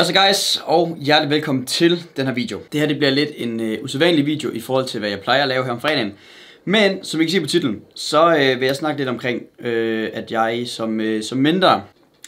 Hvad så guys, og hjertelig velkommen til den her video. Det her det bliver lidt en uh, usædvanlig video i forhold til, hvad jeg plejer at lave her om fredagen. Men, som I kan se på titlen, så uh, vil jeg snakke lidt omkring, uh, at jeg som, uh, som mindre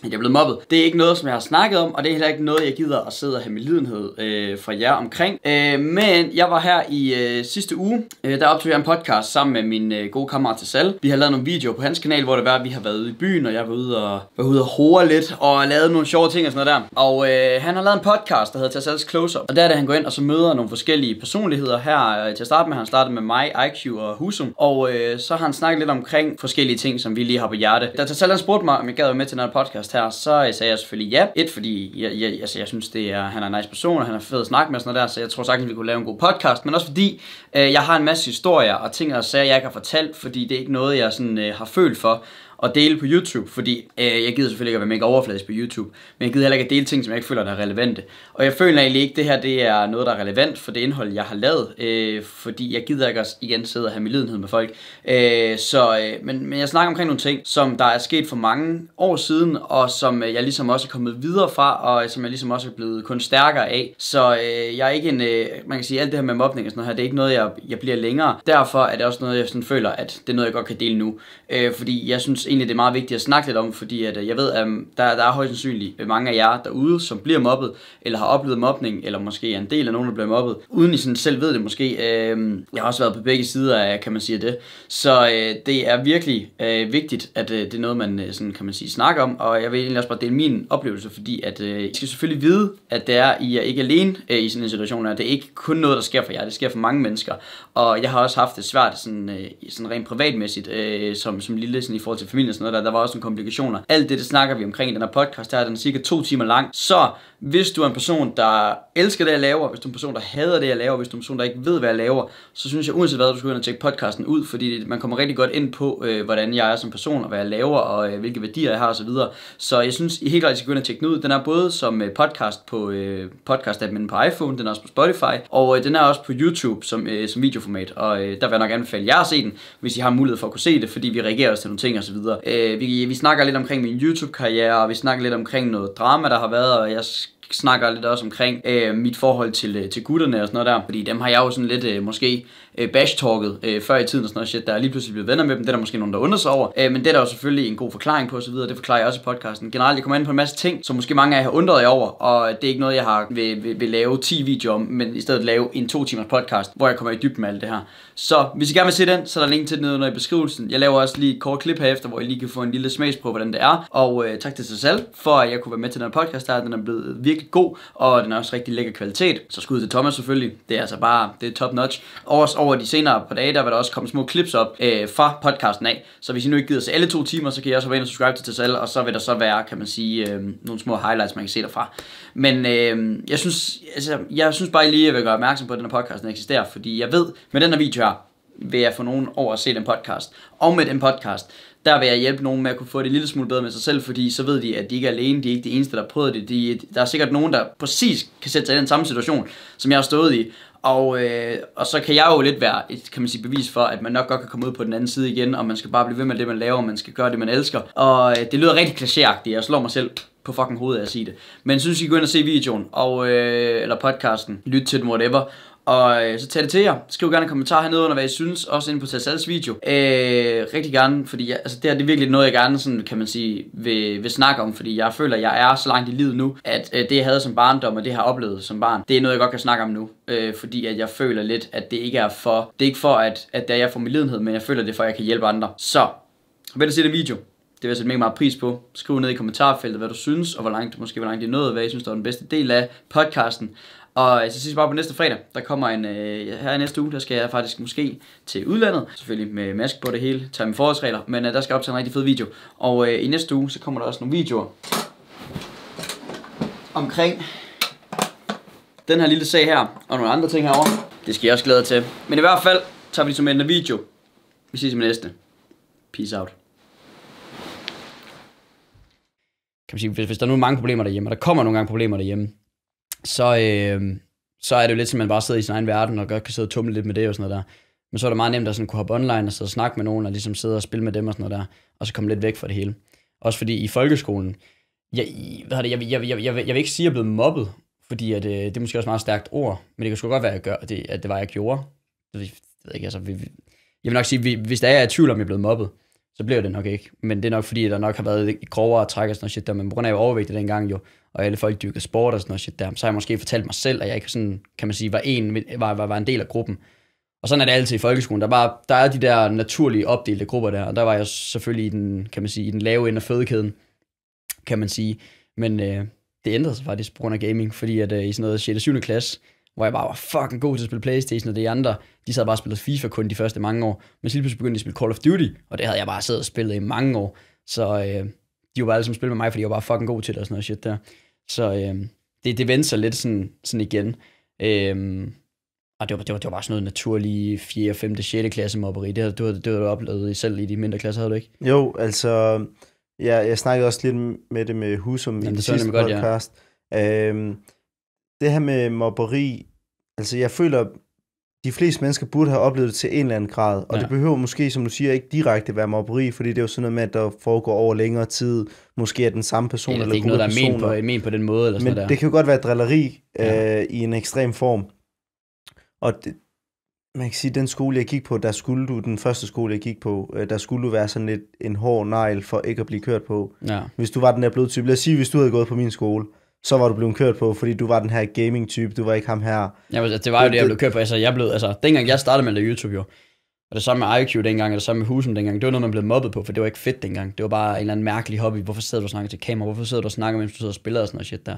at jeg er blevet mobbet. Det er ikke noget, som jeg har snakket om, og det er heller ikke noget, jeg gider at sidde og have med lidenhed øh, fra jer omkring. Øh, men jeg var her i øh, sidste uge, øh, der optog jeg en podcast sammen med min øh, gode kammerat salg. Vi har lavet nogle videoer på hans kanal, hvor det var, at vi har været ude i byen, og jeg var ude og, var ude og hore lidt, og lavet nogle sjove ting og sådan noget der. Og øh, han har lavet en podcast, der hedder Salgs Close Up. Og der er det, han går ind og så møder nogle forskellige personligheder her. Øh, til at starte med, han startede med mig, IQ og Husum. Og øh, så har han snakket lidt omkring forskellige ting, som vi lige har på hjerte. Da Tassal han spurgte mig, om jeg gad være med til den podcast, podcast her, så sagde jeg selvfølgelig ja. Et, fordi jeg, jeg, altså, jeg synes, det er, han er en nice person, og han har fed at snakke med sådan noget der, så jeg tror sagtens, vi kunne lave en god podcast. Men også fordi, øh, jeg har en masse historier og ting og sager, jeg ikke har fortalt, fordi det er ikke noget, jeg sådan, øh, har følt for at dele på YouTube, fordi øh, jeg gider selvfølgelig ikke at være mega overfladisk på YouTube, men jeg gider heller ikke at dele ting, som jeg ikke føler, der er relevante. Og jeg føler egentlig ikke, at det her det er noget, der er relevant for det indhold, jeg har lavet, øh, fordi jeg gider ikke også igen sidde og have medlidenhed med folk. Øh, så, øh, men, men jeg snakker omkring nogle ting, som der er sket for mange år siden, og som øh, jeg ligesom også er kommet videre fra, og øh, som jeg ligesom også er blevet kun stærkere af. Så øh, jeg er ikke en, øh, man kan sige, alt det her med mobning og sådan noget her, det er ikke noget, jeg, jeg bliver længere. Derfor er det også noget, jeg sådan føler, at det er noget, jeg godt kan dele nu. Øh, fordi jeg synes egentlig, det er meget vigtigt at snakke lidt om, fordi at, øh, jeg ved, at mm, der, der er højst sandsynligt øh, mange af jer derude, som bliver mobbet, eller har oplevet mobning, eller måske er en del af nogen, der bliver mobbet, uden I sådan selv ved det måske. Øh, jeg har også været på begge sider af, kan man sige det. Så øh, det er virkelig øh, vigtigt, at øh, det er noget, man øh, sådan, kan man sige, snakker om, og jeg vil egentlig også bare dele min oplevelse, fordi at, øh, I skal selvfølgelig vide, at det er, I er ikke alene øh, i sådan en situation, og det er ikke kun noget, der sker for jer, det sker for mange mennesker. Og jeg har også haft det svært sådan, øh, sådan rent privatmæssigt, øh, som, som lille sådan, i forhold til familie familie og sådan noget der. Der var også nogle komplikationer. Alt det, det snakker vi omkring i den her podcast er Den er cirka to timer lang. Så hvis du er en person, der elsker det, jeg laver, hvis du er en person, der hader det, jeg laver, hvis du er en person, der ikke ved, hvad jeg laver, så synes jeg uanset hvad, du skal ind og tjekke podcasten ud, fordi man kommer rigtig godt ind på, øh, hvordan jeg er som person, og hvad jeg laver, og øh, hvilke værdier jeg har osv. Så, videre. så jeg synes, I helt klart skal gå ind og tjekke den ud. Den er både som øh, podcast på øh, podcast appen på iPhone, den er også på Spotify, og øh, den er også på YouTube som, øh, som videoformat, og øh, der vil jeg nok anbefale jer at se den, hvis I har mulighed for at kunne se det, fordi vi reagerer også til nogle ting osv videre. Øh, vi, vi snakker lidt omkring min YouTube-karriere, og vi snakker lidt omkring noget drama, der har været, og jeg snakker lidt også omkring øh, mit forhold til, øh, til gutterne og sådan noget der. Fordi dem har jeg jo sådan lidt øh, måske øh, bash-talket øh, før i tiden og sådan noget shit, der er lige pludselig blevet venner med dem. Det er der måske nogen, der undrer sig over. Øh, men det er der jo selvfølgelig en god forklaring på osv. Det forklarer jeg også i podcasten. Generelt, jeg kommer ind på en masse ting, som måske mange af jer har undret jer over. Og det er ikke noget, jeg har vil, vil, vil lave 10 videoer om, men i stedet lave en to timers podcast, hvor jeg kommer i dybden med alt det her. Så hvis I gerne vil se den, så er der link til den nede under i beskrivelsen. Jeg laver også lige et kort klip herefter, hvor I lige kan få en lille smagsprøve, på, hvordan det er. Og øh, tak til sig selv for, at jeg kunne være med til den her podcast, der den er blevet virkelig rigtig god, og den er også rigtig lækker kvalitet. Så skud til Thomas selvfølgelig. Det er altså bare, det er top notch. Også over de senere par dage, der vil der også komme små clips op øh, fra podcasten af. Så hvis I nu ikke gider se alle to timer, så kan I også være ind og subscribe til Tessal, og så vil der så være, kan man sige, øh, nogle små highlights, man kan se derfra. Men øh, jeg, synes, altså, jeg synes bare lige, at jeg vil gøre opmærksom på, at den her podcast eksisterer, fordi jeg ved, med den her video her, vil jeg få nogen over at se den podcast. Og med den podcast, der vil jeg hjælpe nogen med at kunne få det en lille smule bedre med sig selv, fordi så ved de, at de ikke er alene, de er ikke de eneste, der prøver det. De, der er sikkert nogen, der præcis kan sætte sig i den samme situation, som jeg har stået i. Og, øh, og så kan jeg jo lidt være et kan man sige, bevis for, at man nok godt kan komme ud på den anden side igen, og man skal bare blive ved med det, man laver, og man skal gøre det, man elsker. Og øh, det lyder rigtig klichéagtigt, jeg slår mig selv på fucking hovedet af at sige det. Men synes, I går ind og se videoen, og, øh, eller podcasten, lyt til den, whatever. Og øh, så tag det til jer. Skriv gerne en kommentar hernede under, hvad I synes. Også inde på Tassals video. Øh, rigtig gerne, fordi jeg, altså, det, her, det er virkelig noget, jeg gerne sådan, kan man sige, vil, vil snakke om. Fordi jeg føler, at jeg er så langt i livet nu, at øh, det, jeg havde som barndom, og det, jeg har oplevet som barn, det er noget, jeg godt kan snakke om nu. Øh, fordi at jeg føler lidt, at det ikke er for, det er ikke for, at, at det er jeg for min lidenhed, men jeg føler, det er for, at jeg kan hjælpe andre. Så, vent og se det video det vil jeg sætte mega meget pris på. Skriv ned i kommentarfeltet, hvad du synes, og hvor langt, måske hvor langt er nåede, hvad I synes, der er den bedste del af podcasten. Og øh, så ses vi bare på næste fredag. Der kommer en, øh, her i næste uge, der skal jeg faktisk måske til udlandet. Selvfølgelig med mask på det hele, tager min forholdsregler, men øh, der skal op til en rigtig fed video. Og øh, i næste uge, så kommer der også nogle videoer omkring den her lille sag her, og nogle andre ting herovre. Det skal jeg også glæde til. Men i hvert fald tager vi det som en video. Vi ses med næste. Peace out. kan man sige, hvis, hvis der nu er mange problemer derhjemme, og der kommer nogle gange problemer derhjemme, så, øh, så er det jo lidt som, man bare sidder i sin egen verden, og godt kan sidde og tumle lidt med det og sådan noget der. Men så er det meget nemt at sådan kunne hoppe online og sidde og snakke med nogen, og ligesom sidde og spille med dem og sådan noget der, og så komme lidt væk fra det hele. Også fordi i folkeskolen, jeg, hvad det, jeg, jeg, jeg, jeg, jeg, jeg vil ikke sige, at jeg er blevet mobbet, fordi at, øh, det er måske også et meget stærkt ord, men det kan sgu godt være, at, gøre, at, det, at det var, jeg gjorde. Det, jeg ved ikke, altså, vi, jeg vil nok sige, at vi, hvis der er, jeg er i tvivl om, jeg er blevet mobbet, så blev det nok ikke. Men det er nok fordi, der nok har været grovere træk og sådan noget shit der, men på grund af, at jeg var dengang jo, og alle folk dyrkede sport og sådan noget shit der, så har jeg måske fortalt mig selv, at jeg ikke sådan, kan man sige, var en, var, var, var en del af gruppen. Og sådan er det altid i folkeskolen. Der, var, der er de der naturlige opdelte grupper der, og der var jeg selvfølgelig i den, kan man sige, i den lave ende af fødekæden, kan man sige. Men øh, det ændrede sig faktisk på grund af gaming, fordi at øh, i sådan noget 6. og 7. klasse, hvor jeg bare var fucking god til at spille Playstation, og de andre, de sad bare og spillede FIFA kun de første mange år. Men så lige pludselig begyndte de at spille Call of Duty, og det havde jeg bare siddet og spillet i mange år. Så øh, de var bare alle som spillede med mig, fordi jeg var bare fucking god til det og sådan noget shit der. Så øh, det, det vendte sig lidt sådan, sådan igen. Øh, og det var, det, var, det var bare sådan noget naturlige 4., 5., 6. klasse mobberi. Det, det, var, det var du oplevet selv i de mindre klasser, havde du ikke? Jo, altså... Ja, jeg snakkede også lidt med det med Husum Jamen, i den sidste godt, podcast. Ja. Øhm, det her med mobberi, altså jeg føler, de fleste mennesker burde have oplevet det til en eller anden grad, og ja. det behøver måske, som du siger, ikke direkte være mobberi, fordi det er jo sådan noget med, at der foregår over længere tid, måske er den samme person eller, er ikke noget, der er ment på, ment på den måde. Eller sådan men der. det kan jo godt være drilleri ja. øh, i en ekstrem form. Og det, man kan sige, den skole, jeg gik på, der skulle du, den første skole, jeg gik på, øh, der skulle du være sådan lidt en hård negl for ikke at blive kørt på. Ja. Hvis du var den der bløde type. Lad os sige, hvis du havde gået på min skole, så var du blevet kørt på, fordi du var den her gaming-type, du var ikke ham her. Ja, men det var jo det, jeg blev kørt på. Altså, jeg blev, altså, dengang jeg startede med at lave YouTube, jo, og det samme med IQ dengang, og det samme med Husum dengang, det var noget, man blev mobbet på, for det var ikke fedt dengang. Det var bare en eller anden mærkelig hobby. Hvorfor sidder du og snakker til kamera? Hvorfor sidder du og snakker, mens du sidder og spiller og sådan noget shit der?